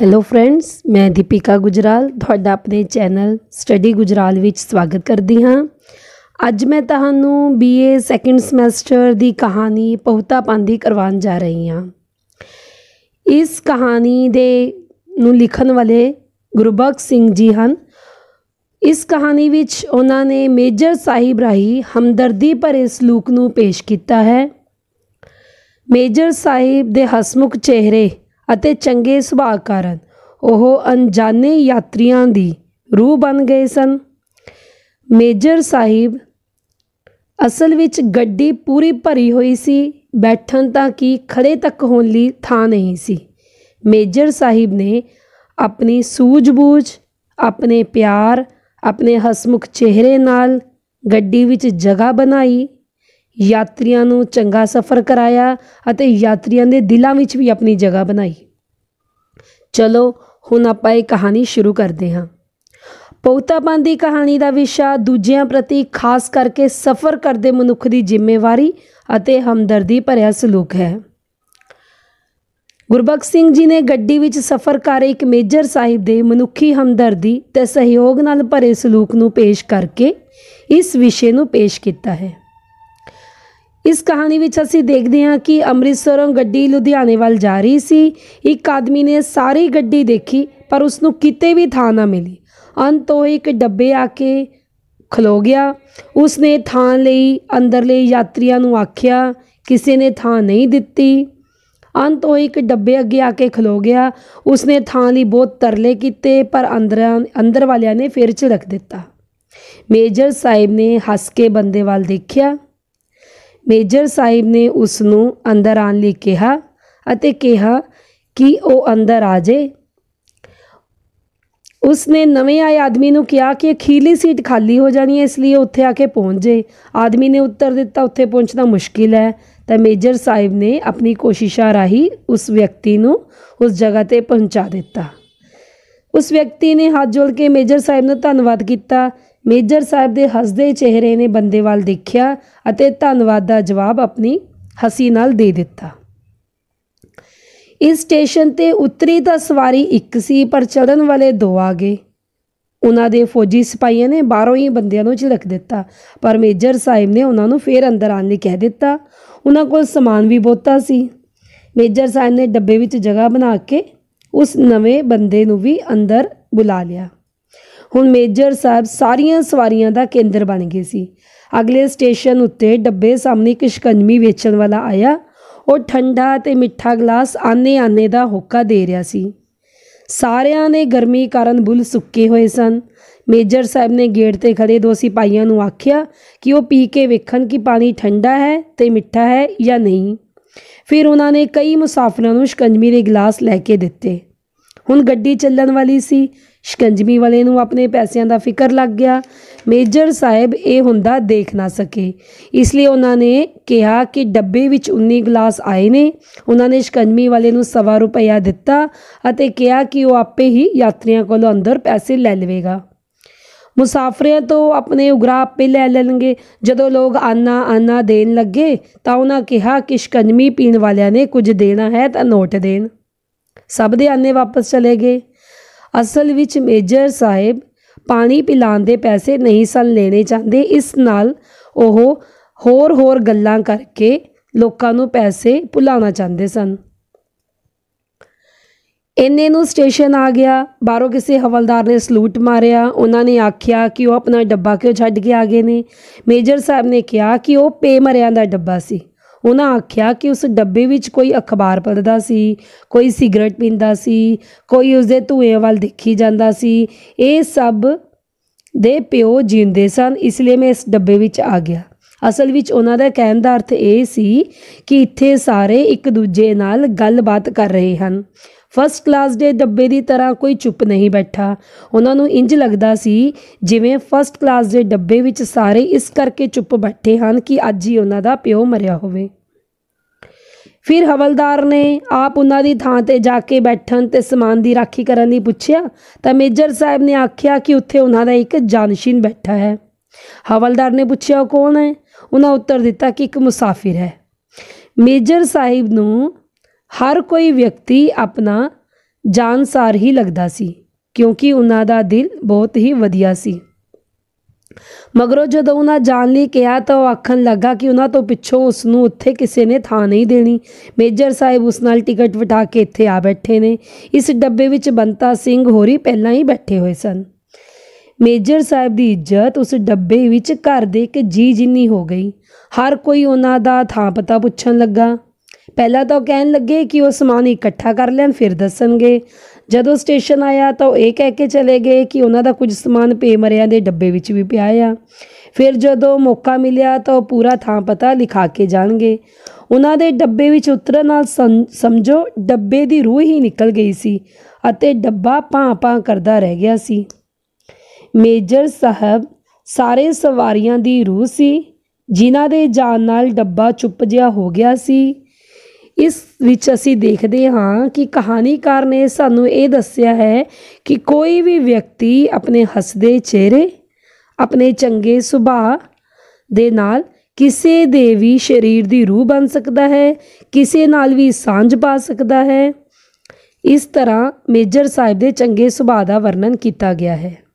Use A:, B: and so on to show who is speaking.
A: hello friends ਮੈਂ ਦੀਪਿਕਾ ਗੁਜਰਾਲ ਤੁਹਾਡਾ ਆਪਣੇ ਚੈਨਲ ਸਟੱਡੀ ਗੁਜਰਾਲ ਵਿੱਚ ਸਵਾਗਤ ਕਰਦੀ ਹਾਂ ਅੱਜ ਮੈਂ ਤੁਹਾਨੂੰ ਬੀਏ ਸੈਕੰਡ ਸਮੈਸਟਰ ਦੀ ਕਹਾਣੀ ਪਹੁਤਾ ਪਾਂਦੀ ਕਰਵਾਉਣ ਜਾ ਰਹੀ ਹਾਂ ਇਸ ਕਹਾਣੀ ਦੇ ਨੂੰ ਲਿਖਣ ਵਾਲੇ ਗੁਰਬਖਸ਼ ਸਿੰਘ ਜੀ ਹਨ ਇਸ ਕਹਾਣੀ ਵਿੱਚ ਉਹਨਾਂ ਨੇ ਮੇਜਰ ਸਾਹਿਬ ਰਾਹੀ ਹਮਦਰਦੀ ਭਰੇ ਸਲੂਕ ਨੂੰ ਪੇਸ਼ ਕੀਤਾ ਹੈ ਮੇਜਰ ਸਾਹਿਬ ਦੇ ਹਸਮੁਖ ਚਿਹਰੇ ਅਤੇ ਚੰਗੇ ਸੁਭਾਅ ਕਾਰਨ ਉਹ ਅਣਜਾਣੇ ਯਾਤਰੀਆਂ ਦੀ ਰੂਹ ਬਣ ਗਏ ਸਨ ਮੇਜਰ ਸਾਹਿਬ ਅਸਲ ਵਿੱਚ ਗੱਡੀ ਪੂਰੀ ਭਰੀ ਹੋਈ ਸੀ ਬੈਠਣ ਤਾਂ ਕੀ ਖੜੇ ਤੱਕ ਹੋਣ ਲਈ ਥਾਂ ਨਹੀਂ ਸੀ ਮੇਜਰ ਸਾਹਿਬ ਨੇ ਆਪਣੀ ਸੂਝ-ਬੂਝ ਆਪਣੇ ਪਿਆਰ ਆਪਣੇ ਹਸਮੁਖ ਚਿਹਰੇ ਨਾਲ ਗੱਡੀ ਵਿੱਚ ਜਗ੍ਹਾ ਬਣਾਈ ਯਾਤਰੀਆਂ ਨੂੰ ਚੰਗਾ ਸਫ਼ਰ ਕਰਾਇਆ ਅਤੇ ਯਾਤਰੀਆਂ ਦੇ ਦਿਲਾਂ ਵਿੱਚ ਵੀ ਆਪਣੀ ਜਗ੍ਹਾ ਬਣਾਈ ਚਲੋ ਹੁਣ ਆਪਾਂ ਇਹ ਕਹਾਣੀ ਸ਼ੁਰੂ ਕਰਦੇ ਹਾਂ ਪੌਤਾਪਨ ਦੀ ਕਹਾਣੀ ਦਾ ਵਿਸ਼ਾ ਦੂਜਿਆਂ ਪ੍ਰਤੀ ਖਾਸ ਕਰਕੇ ਸਫ਼ਰ ਕਰਦੇ ਮਨੁੱਖ ਦੀ ਜ਼ਿੰਮੇਵਾਰੀ ਅਤੇ ਹਮਦਰਦੀ ਭਰਿਆ ਸਲੂਕ ਹੈ ਗੁਰਬਖਸ਼ ਸਿੰਘ ਜੀ ਨੇ ਗੱਡੀ ਵਿੱਚ ਸਫ਼ਰ ਕਰ ਇੱਕ ਮੇਜਰ ਸਾਹਿਬ ਦੇ ਮਨੁੱਖੀ ਹਮਦਰਦੀ ਤੇ ਸਹਿਯੋਗ ਨਾਲ ਭਰੇ ਸਲੂਕ ਨੂੰ ਪੇਸ਼ ਕਰਕੇ ਇਸ ਵਿਸ਼ੇ ਨੂੰ ਪੇਸ਼ ਕੀਤਾ ਹੈ ਇਸ ਕਹਾਣੀ ਵਿੱਚ ਅਸੀਂ ਦੇਖਦੇ ਹਾਂ ਕਿ ਅੰਮ੍ਰਿਤਸਰੋਂ ਗੱਡੀ ਲੁਧਿਆਣੇ ਵੱਲ ਜਾ ਰਹੀ ਸੀ ਇੱਕ ਆਦਮੀ ਨੇ ਸਾਰੀ ਗੱਡੀ ਦੇਖੀ ਪਰ ਉਸ ਨੂੰ ਕਿਤੇ ਵੀ ਥਾਂ ਨਾ ਮਿਲੀ ਅੰਤ ਉਹ ਇੱਕ ਡੱਬੇ ਆ ਕੇ ਖਲੋ ਗਿਆ ਉਸ ਨੇ ਥਾਂ ਲਈ ਅੰਦਰਲੇ ਯਾਤਰੀਆਂ ਨੂੰ ਆਖਿਆ ਕਿਸੇ ਨੇ ਥਾਂ ਨਹੀਂ ਦਿੱਤੀ ਅੰਤ ਉਹ ਇੱਕ ਡੱਬੇ ਅੱਗੇ ਆ ਕੇ ਖਲੋ ਗਿਆ ਉਸ ਨੇ ਥਾਂ ਲਈ ਬਹੁਤ ਤਰਲੇ ਕੀਤੇ ਪਰ ਅੰਦਰ ਅੰਦਰ ਵਾਲਿਆਂ ਨੇ ਫਿਰ ਰੱਖ ਦਿੱਤਾ ਮੇਜਰ ਸਾਹਿਬ ਨੇ ਹੱਸ ਕੇ ਬੰਦੇ ਵੱਲ ਦੇਖਿਆ ਮੇਜਰ ਸਾਹਿਬ ਨੇ ਉਸ ਨੂੰ ਅੰਦਰ ਆਣ ਲਈ ਕਿਹਾ ਅਤੇ ਕਿਹਾ ਕਿ ਉਹ ਅੰਦਰ ਆ ਜੇ ਉਸ ਨੇ ਨਵੇਂ ਆਏ ਆਦਮੀ ਨੂੰ ਕਿਹਾ ਕਿ ਅਖੀਲੀ ਸੀਟ ਖਾਲੀ ਹੋ ਜਾਣੀ ਹੈ ਇਸ ਲਈ ਉੱਥੇ ਆ ਕੇ ਪਹੁੰਚ ਜੇ ਆਦਮੀ ਨੇ ਉੱਤਰ ਦਿੱਤਾ ਉੱਥੇ ਪਹੁੰਚਣਾ ਮੁਸ਼ਕਿਲ ਹੈ ਤਾਂ ਮੇਜਰ ਸਾਹਿਬ ਨੇ ਆਪਣੀ ਕੋਸ਼ਿਸ਼ਾਂ ਰਾਹੀਂ ਉਸ ਵਿਅਕਤੀ ਨੂੰ ਉਸ ਜਗ੍ਹਾ ਤੇ ਪਹੁੰਚਾ ਦਿੱਤਾ ਉਸ ਵਿਅਕਤੀ ਨੇ ਹੱਥ ਜੋੜ ਕੇ ਮੇਜਰ ਸਾਹਿਬ ਨੂੰ ਧੰਨਵਾਦ ਕੀਤਾ ਮੇਜਰ ਸਾਹਿਬ ਦੇ ਹੱਸਦੇ ਚਿਹਰੇ ਨੇ ਬੰਦੇ ਵੱਲ ਦੇਖਿਆ ਅਤੇ ਧੰਨਵਾਦ ਦਾ ਜਵਾਬ ਆਪਣੀ ਹਸੀ ਨਾਲ ਦੇ ਦਿੱਤਾ ਇਸ ਸਟੇਸ਼ਨ ਤੇ ਉਤਰੀ ਤਾਂ ਸਵਾਰੀ ਇੱਕ ਸੀ ਪਰ ਚੜਨ ਵਾਲੇ ਦੋ ਆ ਗਏ ਉਹਨਾਂ ਦੇ ਫੌਜੀ ਸਿਪਾਹੀਆਂ ਨੇ ਬਾਹਰੋਂ ਹੀ ਬੰਦਿਆਂ ਨੂੰ ਝਿਲਕ ਦਿੱਤਾ ਪਰ ਮੇਜਰ ਸਾਹਿਬ ਨੇ ਉਹਨਾਂ ਨੂੰ ਫੇਰ ਅੰਦਰ ਆਣ ਲਈ ਕਹਿ ਦਿੱਤਾ ਉਹਨਾਂ ਕੋਲ ਸਮਾਨ ਵੀ ਬਹੁਤਾ ਸੀ ਮੇਜਰ ਸਾਹਿਬ ਨੇ ਡੱਬੇ ਵਿੱਚ ਜਗ੍ਹਾ ਬਣਾ ਕੇ ਉਸ ਨਵੇਂ ਬੰਦੇ ਨੂੰ ਵੀ ਅੰਦਰ ਬੁਲਾ ਲਿਆ ਹੁਣ ਮੇਜਰ ਸਾਹਿਬ ਸਾਰੀਆਂ ਸਵਾਰੀਆਂ ਦਾ ਕੇਂਦਰ ਬਣ ਗਏ ਸੀ ਅਗਲੇ ਸਟੇਸ਼ਨ ਉੱਤੇ ਡੱਬੇ ਸਾਹਮਣੇ ਕਿਸ਼ਕੰਜਮੀ ਵੇਚਣ ਵਾਲਾ ਆਇਆ ਉਹ ਠੰਡਾ ਤੇ ਮਿੱਠਾ ਗਲਾਸ ਆਨੇ ਆਨੇ ਦਾ ਹੋਕਾ ਦੇ ਰਿਹਾ ਸੀ ਸਾਰਿਆਂ ਨੇ ਗਰਮੀ ਕਾਰਨ ਬੁੱਲ ਸੁੱਕੇ ਹੋਏ ਸਨ ਮੇਜਰ ਸਾਹਿਬ ਨੇ ਗੇਟ ਤੇ ਖੜੇ ਦੋ ਸਿਪਾਹੀਆਂ ਨੂੰ ਆਖਿਆ ਕਿ ਉਹ ਪੀ ਕੇ ਵੇਖਣ ਕਿ ਪਾਣੀ ਠੰਡਾ ਹੈ ਤੇ ਮਿੱਠਾ ਹੈ ਜਾਂ ਨਹੀਂ ਫਿਰ ਉਹਨਾਂ ਨੇ ਕਈ ਮੁਸਾਫਰਾਂ ਨੂੰ ਸ਼ਕੰਜਮੀ ਦੇ ਗਲਾਸ ਲੈ ਕੇ ਦਿੱਤੇ ਹੁਣ ਗੱਡੀ ਚੱਲਣ ਵਾਲੀ ਸੀ ਸ਼ਿਕੰਜਮੀ ਵਾਲੇ ਨੂੰ ਆਪਣੇ ਪੈਸਿਆਂ ਦਾ ਫਿਕਰ ਲੱਗ ਗਿਆ ਮੇਜਰ ਸਾਹਿਬ ਇਹ ਹੁੰਦਾ ਦੇਖ ਨਾ ਸਕੇ ਇਸ ਲਈ ਉਹਨਾਂ ਨੇ ਕਿਹਾ ਕਿ ਡੱਬੇ ਵਿੱਚ 19 ਗਲਾਸ ਆਏ ਨੇ ਉਹਨਾਂ ਨੇ ਸ਼ਿਕੰਜਮੀ ਵਾਲੇ ਨੂੰ ਸਵਾ ਰੁਪਇਆ ਦਿੱਤਾ ਅਤੇ ਕਿਹਾ ਕਿ ਉਹ ਆਪੇ ਹੀ ਯਾਤਰੀਆਂ ਕੋਲੋਂ ਅੰਦਰ ਪੈਸੇ ਲੈ ਲਵੇਗਾ ਮੁਸਾਫਰਿਆਂ ਤੋਂ ਆਪਣੇ ਉਗਰਾ ਆਪੇ ਲੈ ਲੈਣਗੇ ਜਦੋਂ ਲੋਕ ਆਨਾ ਆਨਾ ਦੇਣ ਲੱਗੇ ਤਾਂ ਉਹਨਾਂ ਕਿਹਾ ਕਿ ਸ਼ਿਕੰਜਮੀ ਪੀਣ ਵਾਲਿਆਂ ਨੇ ਕੁਝ ਦੇਣਾ ਹੈ ਤਾਂ ਨੋਟ ਦੇਣ ਸਭ ਦੇ ਆਨੇ ਵਾਪਸ ਚਲੇ ਗਏ ਅਸਲ ਵਿੱਚ ਮੇਜਰ ਸਾਹਿਬ ਪਾਣੀ ਪਿਲਾਉਣ ਦੇ ਪੈਸੇ ਨਹੀਂ ਸਨ ਲੈਣੇ ਚਾਹੁੰਦੇ ਇਸ ਨਾਲ ਉਹ ਹੋਰ ਹੋਰ ਗੱਲਾਂ ਕਰਕੇ ਲੋਕਾਂ ਨੂੰ ਪੈਸੇ ਭੁਲਾਉਣਾ ਚਾਹੁੰਦੇ ਸਨ ਇੰਨੇ ਨੂੰ ਸਟੇਸ਼ਨ ਆ ਗਿਆ ਬਾਹਰੋਂ ਕਿਸੇ ਹਵਲਦਾਰ ਨੇ ਸਲੂਟ ਮਾਰਿਆ ਉਹਨਾਂ ਨੇ ਆਖਿਆ ਕਿ ਉਹ ਆਪਣਾ ਡੱਬਾ ਕਿਉਂ ਛੱਡ ਕੇ ਆ ਗਏ ਨੇ ਮੇਜਰ ਸਾਹਿਬ ਨੇ ਕਿਹਾ ਕਿ ਉਹ ਪੇਮਰਿਆਂ ਦਾ ਡੱਬਾ ਸੀ ਉਹਨਾਂ ਆਖਿਆ ਕਿ ਉਸ ਡੱਬੇ ਵਿੱਚ ਕੋਈ ਅਖਬਾਰ ਪੜਦਾ ਸੀ ਕੋਈ ਸਿਗਰਟ ਪੀਂਦਾ ਸੀ ਕੋਈ ਦੇ ਧੂਏ ਵੱਲ ਦੇਖੀ ਜਾਂਦਾ ਸੀ ਇਹ ਸਭ ਦੇ ਪਿਓ ਜਿੰਦੇ ਸਨ ਇਸ ਲਈ ਮੈਂ ਇਸ ਡੱਬੇ ਵਿੱਚ ਆ ਗਿਆ ਅਸਲ ਵਿੱਚ ਉਹਨਾਂ ਦਾ ਕਹਿਣ ਦਾ ਅਰਥ ਇਹ ਸੀ ਕਿ ਇੱਥੇ ਸਾਰੇ ਇੱਕ ਦੂਜੇ ਨਾਲ ਗੱਲਬਾਤ ਕਰ ਰਹੇ ਹਨ ਫਸਟ ਕਲਾਸ ਦੇ ਡੱਬੇ ਦੀ ਤਰ੍ਹਾਂ ਕੋਈ ਚੁੱਪ ਨਹੀਂ ਬੈਠਾ ਉਹਨਾਂ ਨੂੰ ਇੰਜ ਲੱਗਦਾ ਸੀ ਜਿਵੇਂ ਫਸਟ ਕਲਾਸ ਦੇ ਡੱਬੇ ਵਿੱਚ ਸਾਰੇ ਇਸ ਕਰਕੇ ਚੁੱਪ ਬੈਠੇ ਹਨ ਕਿ ਅੱਜ ਹੀ ਉਹਨਾਂ ਦਾ ਪਿਓ ਮਰਿਆ ਹੋਵੇ ਫਿਰ ਹਵਲਦਾਰ ਨੇ ਆਪ ਉਹਨਾਂ ਦੀ ਥਾਂ ਤੇ ਜਾ ਕੇ ਬੈਠਣ ਤੇ ਸਮਾਨ ਦੀ ਰਾਖੀ ਕਰਨ ਦੀ ਪੁੱਛਿਆ ਤਾਂ ਮੇਜਰ ਸਾਹਿਬ ਨੇ ਆਖਿਆ ਕਿ ਉੱਥੇ ਉਹਨਾਂ ਦਾ ਇੱਕ ਜਾਨਸ਼ੀਨ ਬੈਠਾ ਹੈ ਹਵਲਦਾਰ ਨੇ ਪੁੱਛਿਆ ਕੌਣ ਹੈ ਉਹਨਾਂ ਉੱਤਰ ਦਿੱਤਾ ਕਿ ਇੱਕ ਮੁਸਾਫਿਰ ਹੈ ਮੇਜਰ ਸਾਹਿਬ ਨੂੰ ਹਰ ਕੋਈ ਵਿਅਕਤੀ ਆਪਣਾ ਜਾਨਸਾਰ ਹੀ ਲੱਗਦਾ ਸੀ ਕਿਉਂਕਿ ਉਹਨਾਂ ਦਾ ਦਿਲ ਬਹੁਤ ਹੀ ਵਧੀਆ ਸੀ ਮਗਰੋਂ ਜਦੋਂ ਉਹਨਾਂ ਜਾਣ ਲਈ ਕਿਹਾ ਤਾਂ ਉਹ ਆਖਣ ਲੱਗਾ ਕਿ ਉਹਨਾਂ ਤੋਂ ਪਿੱਛੋਂ ਉਸ ਨੂੰ ਉੱਥੇ ਕਿਸੇ ਨੇ ਥਾਂ ਨਹੀਂ ਦੇਣੀ ਮੇਜਰ ਸਾਹਿਬ ਉਸ ਨਾਲ ਟਿਕਟ ਵਟਾ ਕੇ ਇੱਥੇ ਆ ਬੈਠੇ ਨੇ ਇਸ ਡੱਬੇ ਵਿੱਚ ਬੰਤਾ ਸਿੰਘ ਹੋਰੀ ਪਹਿਲਾਂ ਹੀ ਬੈਠੇ ਹੋਏ ਸਨ ਮੇਜਰ ਸਾਹਿਬ ਦੀ ਇੱਜ਼ਤ ਉਸ ਡੱਬੇ ਵਿੱਚ ਘਰ ਦੇ ਇੱਕ ਜੀ ਜਿੰਨੀ ਹੋ ਗਈ ਹਰ ਕੋਈ ਉਹਨਾਂ ਦਾ ਥਾਂ ਪਤਾ ਪੁੱਛਣ ਲੱਗਾ ਪਹਿਲਾਂ ਤਾਂ ਕਹਿਣ ਲੱਗੇ ਕਿ ਉਹ ਸਮਾਨ ਇਕੱਠਾ ਕਰ ਲੈਣ ਫਿਰ ਦੱਸਣਗੇ ਜਦੋਂ ਸਟੇਸ਼ਨ ਆਇਆ ਤਾਂ ਉਹ ਇਹ ਕਹਿ ਕੇ ਚਲੇ ਗਏ ਕਿ ਉਹਨਾਂ ਦਾ ਕੁਝ ਸਮਾਨ ਪੇਮਰਿਆਂ ਦੇ ਡੱਬੇ ਵਿੱਚ ਵੀ ਪਿਆ ਆ ਫਿਰ ਜਦੋਂ ਮੌਕਾ ਮਿਲਿਆ ਤਾਂ ਉਹ ਪੂਰਾ ਥਾਂ ਪਤਾ ਲਿਖਾ ਕੇ ਜਾਣਗੇ ਉਹਨਾਂ ਦੇ ਡੱਬੇ ਵਿੱਚ ਉਤਰਨ ਨਾਲ ਸਮਝੋ ਡੱਬੇ ਦੀ ਰੂਹ ਹੀ ਨਿਕਲ ਗਈ ਸੀ ਅਤੇ ਡੱਬਾ ਪਾਂ-ਪਾਂ ਕਰਦਾ ਰਹਿ ਗਿਆ ਸੀ ਮੇਜਰ ਸਾਹਿਬ ਸਾਰੇ ਸਵਾਰੀਆਂ ਦੀ ਰੂਹ ਸੀ ਜਿਨ੍ਹਾਂ ਦੇ ਜਾਣ ਨਾਲ ਡੱਬਾ ਚੁੱਪ ਜਿਹਾ ਹੋ ਗਿਆ ਸੀ ਇਸ ਵਿੱਚ ਅਸੀਂ ਦੇਖਦੇ ਹਾਂ ਕਿ ਕਹਾਣੀਕਾਰ ਨੇ ਸਾਨੂੰ ਇਹ ਦੱਸਿਆ ਹੈ ਕਿ ਕੋਈ ਵੀ ਵਿਅਕਤੀ ਆਪਣੇ ਹੱਸਦੇ ਚਿਹਰੇ ਆਪਣੇ ਚੰਗੇ ਸੁਭਾਅ ਦੇ ਨਾਲ ਕਿਸੇ ਦੇ ਵੀ ਸਰੀਰ ਦੀ ਰੂਹ ਬਣ ਸਕਦਾ ਹੈ ਕਿਸੇ ਨਾਲ ਵੀ ਸਾਂਝ ਪਾ ਸਕਦਾ ਹੈ ਇਸ ਤਰ੍ਹਾਂ ਮੇਜਰ ਸਾਹਿਬ ਦੇ ਚੰਗੇ ਸੁਭਾਅ ਦਾ ਵਰਣਨ ਕੀਤਾ ਗਿਆ ਹੈ